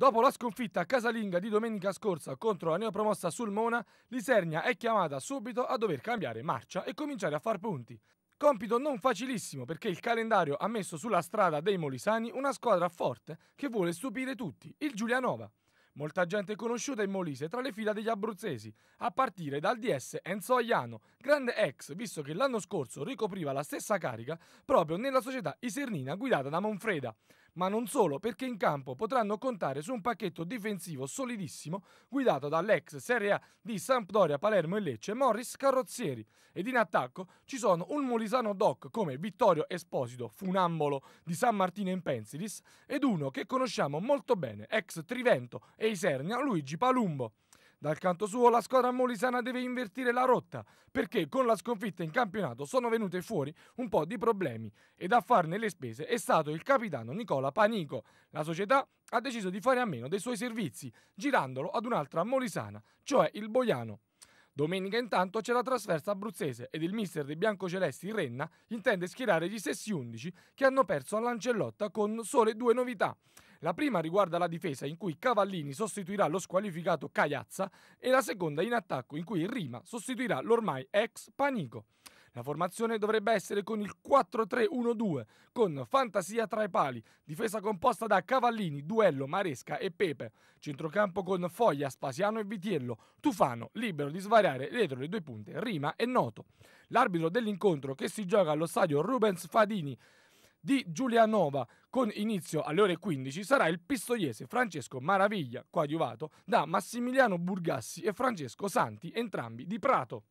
Dopo la sconfitta casalinga di domenica scorsa contro la neopromossa Sulmona, l'Isernia è chiamata subito a dover cambiare marcia e cominciare a far punti. Compito non facilissimo perché il calendario ha messo sulla strada dei molisani una squadra forte che vuole stupire tutti, il Giulianova. Molta gente conosciuta in Molise tra le fila degli abruzzesi, a partire dal DS Enzo Aiano, grande ex visto che l'anno scorso ricopriva la stessa carica proprio nella società isernina guidata da Monfreda ma non solo, perché in campo potranno contare su un pacchetto difensivo solidissimo guidato dall'ex Serie A di Sampdoria, Palermo e Lecce, Morris Carrozzieri. Ed in attacco ci sono un Molisano Doc come Vittorio Esposito, funambolo di San Martino in Pensilis, ed uno che conosciamo molto bene, ex Trivento e Isernia, Luigi Palumbo. Dal canto suo la squadra molisana deve invertire la rotta perché con la sconfitta in campionato sono venute fuori un po' di problemi ed a farne le spese è stato il capitano Nicola Panico. La società ha deciso di fare a meno dei suoi servizi girandolo ad un'altra molisana, cioè il Boiano. Domenica intanto c'è la trasferta abruzzese ed il mister dei biancocelesti Renna intende schierare gli stessi 11 che hanno perso all'Ancellotta con sole due novità. La prima riguarda la difesa in cui Cavallini sostituirà lo squalificato Cagliazza e la seconda in attacco in cui Rima sostituirà l'ormai ex Panico. La formazione dovrebbe essere con il 4-3-1-2, con fantasia tra i pali, difesa composta da Cavallini, Duello, Maresca e Pepe, centrocampo con Foglia, Spasiano e Vitiello, Tufano, libero di svariare dietro le due punte, Rima e Noto. L'arbitro dell'incontro che si gioca allo stadio Rubens Fadini di Giulianova con inizio alle ore 15 sarà il pistoiese Francesco Maraviglia, coadiuvato da Massimiliano Burgassi e Francesco Santi, entrambi di Prato.